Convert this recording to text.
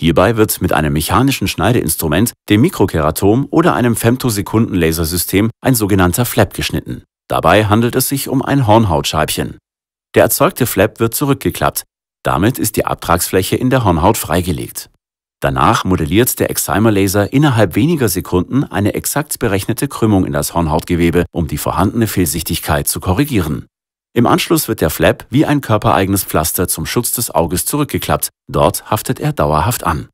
Hierbei wird mit einem mechanischen Schneideinstrument, dem Mikrokeratom oder einem Femtosekundenlasersystem ein sogenannter Flap geschnitten. Dabei handelt es sich um ein Hornhautscheibchen. Der erzeugte Flap wird zurückgeklappt. Damit ist die Abtragsfläche in der Hornhaut freigelegt. Danach modelliert der Excimer-Laser innerhalb weniger Sekunden eine exakt berechnete Krümmung in das Hornhautgewebe, um die vorhandene Fehlsichtigkeit zu korrigieren. Im Anschluss wird der Flap wie ein körpereigenes Pflaster zum Schutz des Auges zurückgeklappt, dort haftet er dauerhaft an